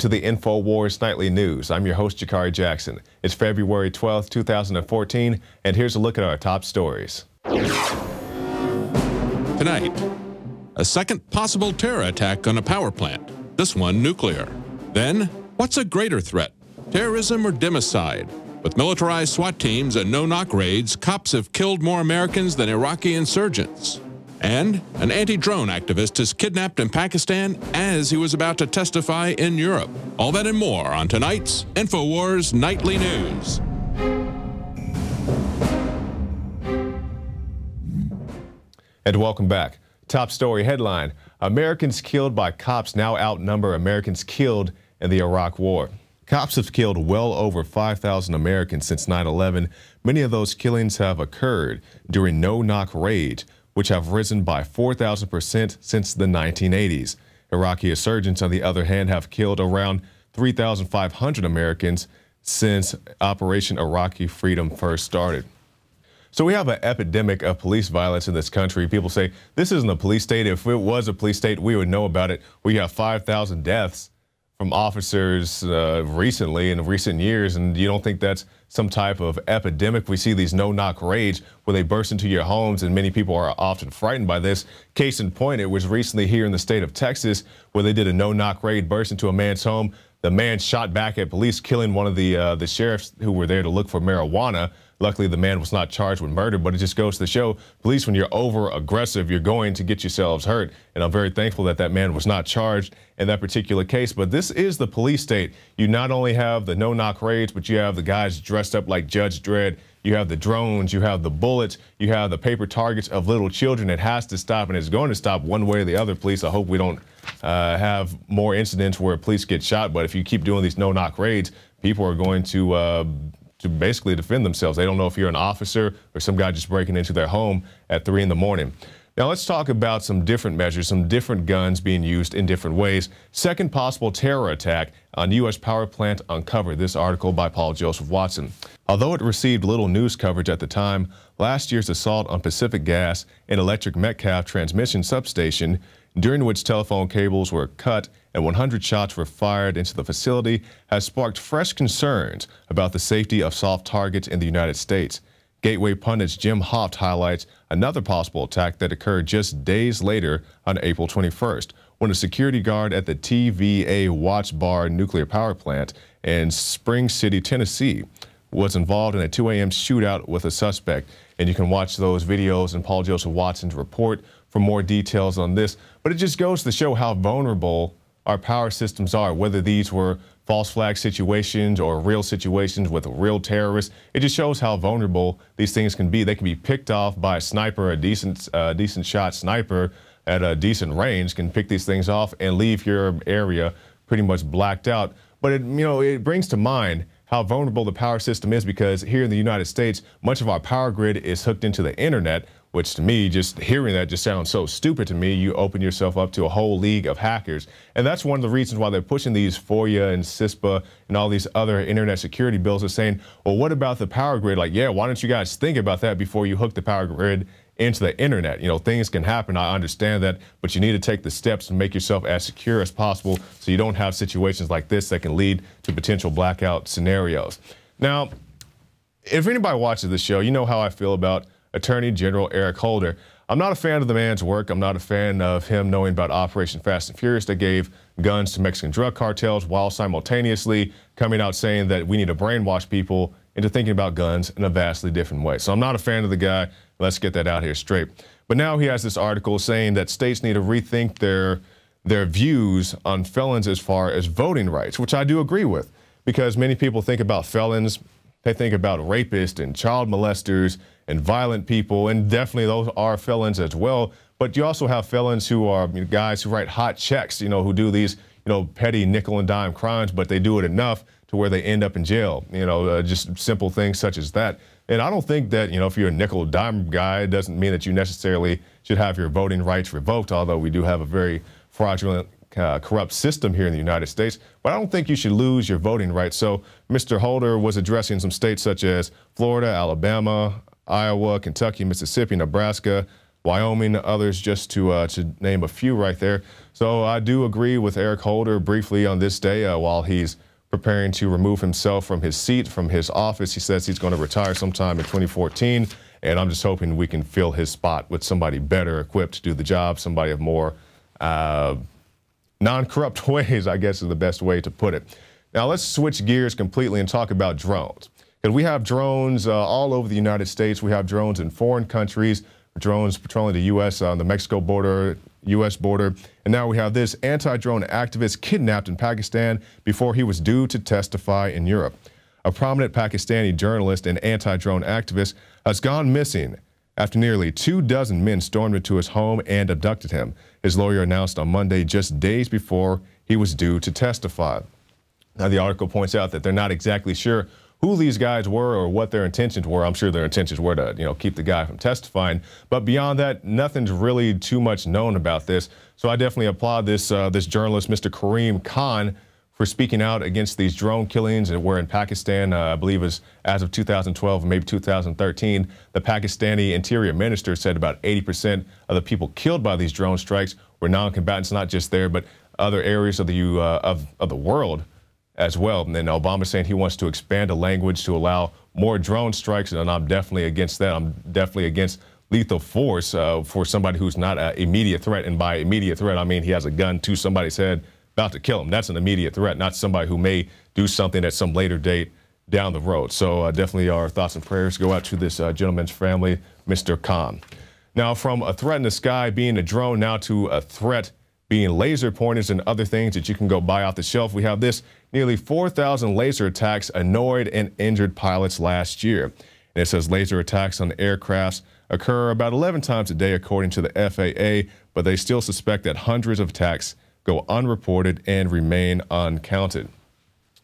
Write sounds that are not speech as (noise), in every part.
Welcome to the InfoWars Nightly News. I'm your host, Jakari Jackson. It's February 12, 2014, and here's a look at our top stories. Tonight, a second possible terror attack on a power plant, this one nuclear. Then, what's a greater threat, terrorism or democide? With militarized SWAT teams and no-knock raids, cops have killed more Americans than Iraqi insurgents. And an anti-drone activist is kidnapped in Pakistan as he was about to testify in Europe. All that and more on tonight's InfoWars Nightly News. And welcome back. Top story headline, Americans killed by cops now outnumber Americans killed in the Iraq War. Cops have killed well over 5,000 Americans since 9-11. Many of those killings have occurred during no-knock raids, which have risen by 4,000% since the 1980s. Iraqi insurgents, on the other hand, have killed around 3,500 Americans since Operation Iraqi Freedom first started. So we have an epidemic of police violence in this country. People say, this isn't a police state. If it was a police state, we would know about it. We have 5,000 deaths from officers uh, recently in recent years, and you don't think that's some type of epidemic. We see these no-knock raids where they burst into your homes, and many people are often frightened by this. Case in point, it was recently here in the state of Texas where they did a no-knock raid, burst into a man's home, the man shot back at police, killing one of the uh, the sheriffs who were there to look for marijuana. Luckily, the man was not charged with murder, but it just goes to show police, when you're over aggressive, you're going to get yourselves hurt. And I'm very thankful that that man was not charged in that particular case. But this is the police state. You not only have the no knock raids, but you have the guys dressed up like Judge Dredd. You have the drones, you have the bullets, you have the paper targets of little children. It has to stop, and it's going to stop one way or the other. Police, I hope we don't uh, have more incidents where police get shot. But if you keep doing these no-knock raids, people are going to uh, to basically defend themselves. They don't know if you're an officer or some guy just breaking into their home at three in the morning. Now let's talk about some different measures, some different guns being used in different ways. Second possible terror attack on U.S. power plant uncovered. This article by Paul Joseph Watson. Although it received little news coverage at the time, last year's assault on Pacific Gas and Electric Metcalf transmission substation during which telephone cables were cut and 100 shots were fired into the facility, has sparked fresh concerns about the safety of soft targets in the United States. Gateway pundits Jim Hoft highlights another possible attack that occurred just days later on April 21st, when a security guard at the TVA Watts Bar nuclear power plant in Spring City, Tennessee, was involved in a 2 a.m. shootout with a suspect. And you can watch those videos in Paul Joseph Watson's report for more details on this. But it just goes to show how vulnerable our power systems are, whether these were false flag situations or real situations with real terrorists. It just shows how vulnerable these things can be. They can be picked off by a sniper, a decent, uh, decent shot sniper at a decent range can pick these things off and leave your area pretty much blacked out. But it, you know, it brings to mind how vulnerable the power system is because here in the United States, much of our power grid is hooked into the internet which to me, just hearing that just sounds so stupid to me. You open yourself up to a whole league of hackers. And that's one of the reasons why they're pushing these FOIA and CISPA and all these other internet security bills are saying, well, what about the power grid? Like, yeah, why don't you guys think about that before you hook the power grid into the internet. You know, things can happen. I understand that, but you need to take the steps and make yourself as secure as possible so you don't have situations like this that can lead to potential blackout scenarios. Now, if anybody watches this show, you know how I feel about Attorney General Eric Holder. I'm not a fan of the man's work. I'm not a fan of him knowing about Operation Fast and Furious that gave guns to Mexican drug cartels while simultaneously coming out saying that we need to brainwash people into thinking about guns in a vastly different way. So I'm not a fan of the guy. Let's get that out here straight. But now he has this article saying that states need to rethink their their views on felons as far as voting rights, which I do agree with because many people think about felons, they think about rapists and child molesters and violent people, and definitely those are felons as well. But you also have felons who are you know, guys who write hot checks, you know, who do these, you know, petty nickel and dime crimes, but they do it enough to where they end up in jail. You know, uh, just simple things such as that. And I don't think that, you know, if you're a nickel dime guy, it doesn't mean that you necessarily should have your voting rights revoked, although we do have a very fraudulent, uh, corrupt system here in the United States. But I don't think you should lose your voting rights. So Mr. Holder was addressing some states such as Florida, Alabama, Iowa, Kentucky, Mississippi, Nebraska, Wyoming, others, just to, uh, to name a few right there. So I do agree with Eric Holder briefly on this day uh, while he's preparing to remove himself from his seat, from his office. He says he's going to retire sometime in 2014, and I'm just hoping we can fill his spot with somebody better equipped to do the job, somebody of more uh, non-corrupt (laughs) ways, I guess is the best way to put it. Now let's switch gears completely and talk about drones. Because we have drones uh, all over the United States. We have drones in foreign countries, drones patrolling the U.S. on uh, the Mexico border, U.S. border. And now we have this anti-drone activist kidnapped in Pakistan before he was due to testify in Europe. A prominent Pakistani journalist and anti-drone activist has gone missing after nearly two dozen men stormed into his home and abducted him. His lawyer announced on Monday, just days before he was due to testify. Now, the article points out that they're not exactly sure who these guys were or what their intentions were. I'm sure their intentions were to, you know, keep the guy from testifying. But beyond that, nothing's really too much known about this. So I definitely applaud this uh, this journalist, Mr. Kareem Khan, for speaking out against these drone killings that were in Pakistan. Uh, I believe is as of 2012, maybe 2013. The Pakistani Interior Minister said about 80% of the people killed by these drone strikes were non-combatants, not just there, but other areas of the uh, of, of the world as well. And then Obama saying he wants to expand the language to allow more drone strikes, and I'm definitely against that. I'm definitely against lethal force uh, for somebody who's not an immediate threat. And by immediate threat, I mean he has a gun to somebody's head about to kill him. That's an immediate threat, not somebody who may do something at some later date down the road. So uh, definitely our thoughts and prayers go out to this uh, gentleman's family, Mr. Khan. Now, from a threat in the sky being a drone now to a threat being laser pointers and other things that you can go buy off the shelf. We have this nearly 4,000 laser attacks annoyed and injured pilots last year. And it says laser attacks on aircrafts occur about 11 times a day, according to the FAA, but they still suspect that hundreds of attacks go unreported and remain uncounted.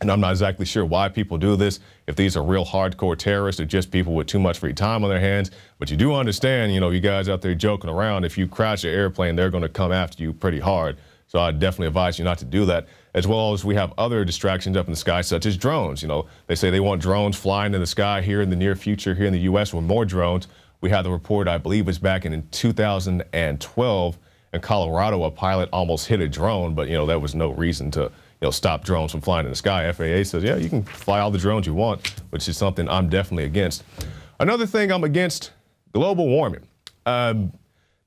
And I'm not exactly sure why people do this, if these are real hardcore terrorists or just people with too much free time on their hands. But you do understand, you know, you guys out there joking around, if you crash an airplane, they're going to come after you pretty hard. So I definitely advise you not to do that. As well as we have other distractions up in the sky, such as drones. You know, they say they want drones flying in the sky here in the near future, here in the U.S., with more drones. We had the report, I believe, was back in 2012 in Colorado. A pilot almost hit a drone, but, you know, there was no reason to you know, stop drones from flying in the sky. FAA says, yeah, you can fly all the drones you want, which is something I'm definitely against. Another thing I'm against, global warming. Um,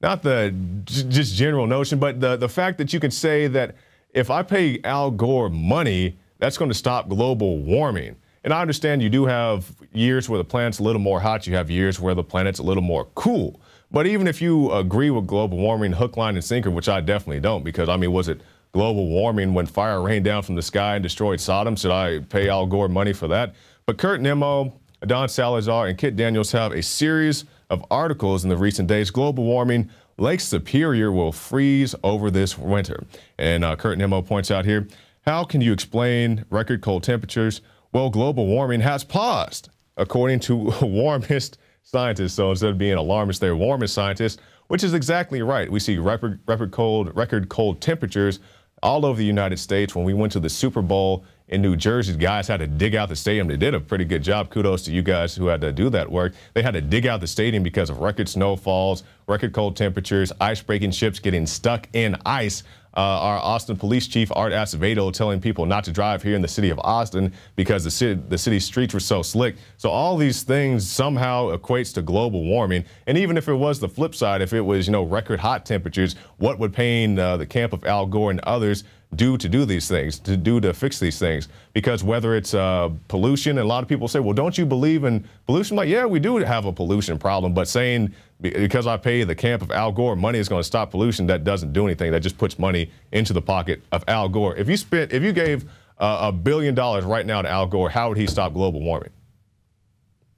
not the just general notion, but the, the fact that you can say that if I pay Al Gore money, that's going to stop global warming. And I understand you do have years where the planet's a little more hot, you have years where the planet's a little more cool. But even if you agree with global warming hook, line, and sinker, which I definitely don't, because I mean, was it global warming when fire rained down from the sky and destroyed Sodom. Should I pay Al Gore money for that? But Kurt Nemo, Don Salazar, and Kit Daniels have a series of articles in the recent days. Global warming, Lake Superior will freeze over this winter. And uh, Kurt Nemo points out here, how can you explain record cold temperatures? Well, global warming has paused, according to (laughs) warmest scientists. So instead of being alarmist, they're warmest scientists, which is exactly right. We see record, record cold, record cold temperatures all over the United States. When we went to the Super Bowl in New Jersey, guys had to dig out the stadium. They did a pretty good job. Kudos to you guys who had to do that work. They had to dig out the stadium because of record snowfalls, record cold temperatures, ice breaking ships getting stuck in ice uh, our Austin Police Chief Art Acevedo telling people not to drive here in the city of Austin because the city, the city's streets were so slick. So all these things somehow equates to global warming. And even if it was the flip side, if it was you know record hot temperatures, what would pain uh, the camp of Al Gore and others do to do these things, to do to fix these things. Because whether it's uh, pollution, and a lot of people say, well, don't you believe in pollution? I'm like, yeah, we do have a pollution problem, but saying because I pay the camp of Al Gore money is going to stop pollution, that doesn't do anything. That just puts money into the pocket of Al Gore. If you spent, if you gave uh, a uh, billion dollars right now to Al Gore, how would he stop global warming?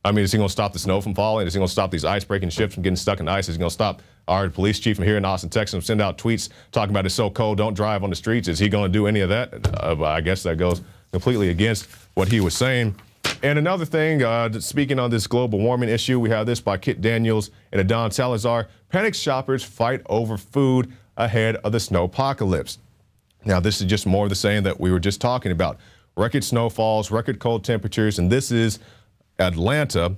I mean, is he going to stop the snow from falling? Is he going to stop these ice-breaking ships from getting stuck in ice? Is he going to stop our police chief from here in Austin, Texas, from sending out tweets talking about it's so cold, don't drive on the streets? Is he going to do any of that? Uh, I guess that goes completely against what he was saying. And another thing, uh, speaking on this global warming issue, we have this by Kit Daniels and Adon Salazar. Panic shoppers fight over food ahead of the snow apocalypse. Now, this is just more of the same that we were just talking about. Record snowfalls, record cold temperatures, and this is Atlanta.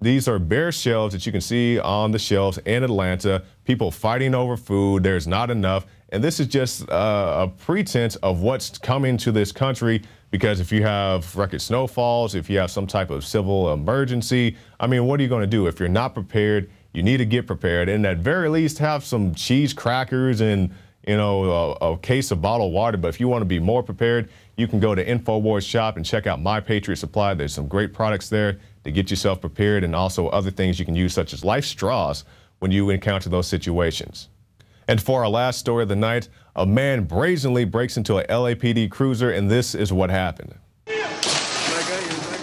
These are bare shelves that you can see on the shelves in Atlanta. People fighting over food. There's not enough. And this is just uh, a pretense of what's coming to this country because if you have record snowfalls, if you have some type of civil emergency, I mean, what are you going to do? If you're not prepared, you need to get prepared and at very least have some cheese crackers and you know, a, a, case of bottled water. But if you want to be more prepared, you can go to InfoWars Shop and check out My Patriot Supply. There's some great products there to get yourself prepared and also other things you can use, such as life straws, when you encounter those situations. And for our last story of the night, a man brazenly breaks into a LAPD cruiser, and this is what happened.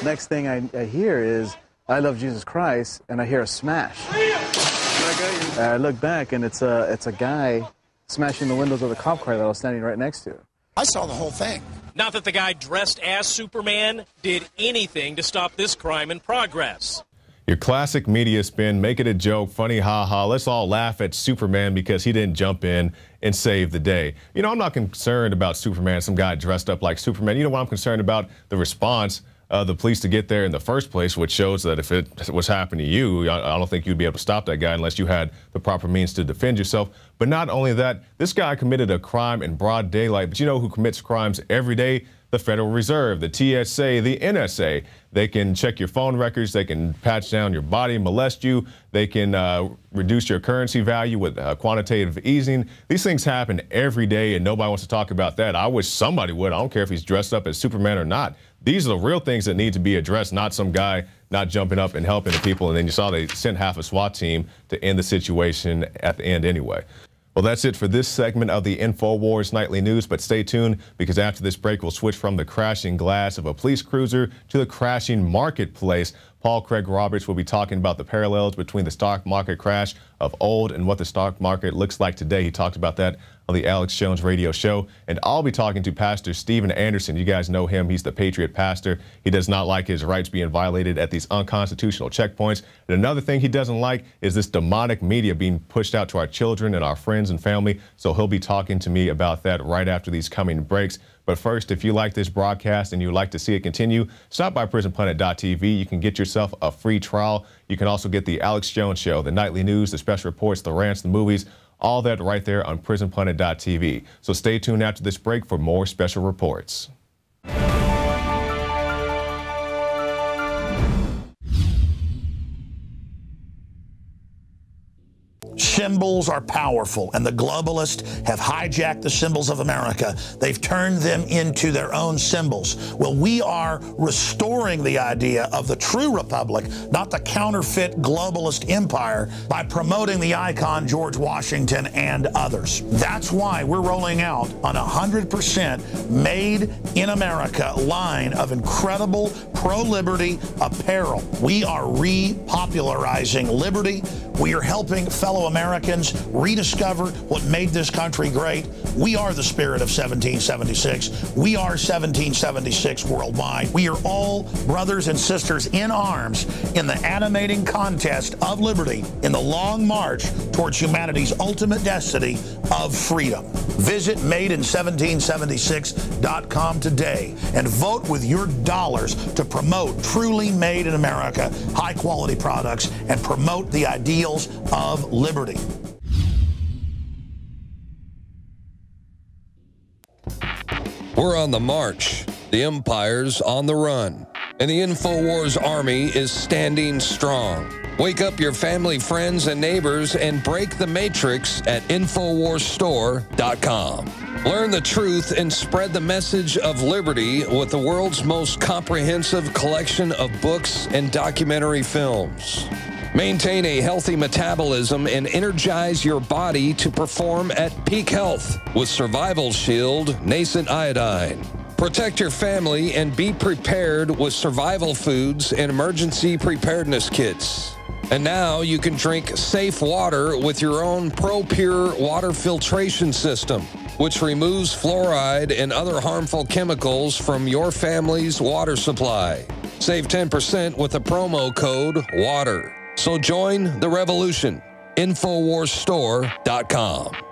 Next thing I, I hear is, I love Jesus Christ, and I hear a smash. I look back, and it's a, it's a guy smashing the windows of the cop car that I was standing right next to. I saw the whole thing. Not that the guy dressed as Superman did anything to stop this crime in progress. Your classic media spin, make it a joke, funny, ha ha. Let's all laugh at Superman because he didn't jump in and save the day. You know, I'm not concerned about Superman, some guy dressed up like Superman. You know what I'm concerned about? The response uh, the police to get there in the first place, which shows that if it was happened to you, I don't think you'd be able to stop that guy unless you had the proper means to defend yourself. But not only that, this guy committed a crime in broad daylight, but you know who commits crimes every day? the Federal Reserve, the TSA, the NSA. They can check your phone records. They can patch down your body, molest you. They can uh, reduce your currency value with uh, quantitative easing. These things happen every day, and nobody wants to talk about that. I wish somebody would. I don't care if he's dressed up as Superman or not. These are the real things that need to be addressed, not some guy not jumping up and helping the people. And then you saw they sent half a SWAT team to end the situation at the end anyway. Well, that's it for this segment of the InfoWars Nightly News, but stay tuned because after this break, we'll switch from the crashing glass of a police cruiser to the crashing marketplace. Paul Craig Roberts will be talking about the parallels between the stock market crash of old and what the stock market looks like today. He talked about that on the Alex Jones radio show. And I'll be talking to Pastor Stephen Anderson. You guys know him. He's the Patriot pastor. He does not like his rights being violated at these unconstitutional checkpoints. And another thing he doesn't like is this demonic media being pushed out to our children and our friends and family. So he'll be talking to me about that right after these coming breaks. But first, if you like this broadcast and you'd like to see it continue, stop by prisonplanet.tv. You can get yourself a free trial. You can also get the Alex Jones Show, the nightly news, the special reports, the rants, the movies, all that right there on prisonplanet.tv. So stay tuned after this break for more special reports. symbols are powerful, and the globalists have hijacked the symbols of America. They've turned them into their own symbols. Well, we are restoring the idea of the true republic, not the counterfeit globalist empire, by promoting the icon George Washington and others. That's why we're rolling out on 100% made in America line of incredible pro liberty apparel. We are repopularizing liberty we are helping fellow Americans rediscover what made this country great. We are the spirit of 1776. We are 1776 worldwide. We are all brothers and sisters in arms in the animating contest of liberty in the long march towards humanity's ultimate destiny of freedom. Visit madein1776.com today and vote with your dollars to promote truly made in America high quality products and promote the idea of liberty. We're on the march. The empire's on the run. And the InfoWars army is standing strong. Wake up your family, friends, and neighbors and break the matrix at InfoWarsStore.com. Learn the truth and spread the message of liberty with the world's most comprehensive collection of books and documentary films. Maintain a healthy metabolism and energize your body to perform at peak health with Survival Shield Nascent Iodine. Protect your family and be prepared with survival foods and emergency preparedness kits. And now you can drink safe water with your own ProPure water filtration system, which removes fluoride and other harmful chemicals from your family's water supply. Save 10% with the promo code WATER. So join the revolution. Infowarsstore.com.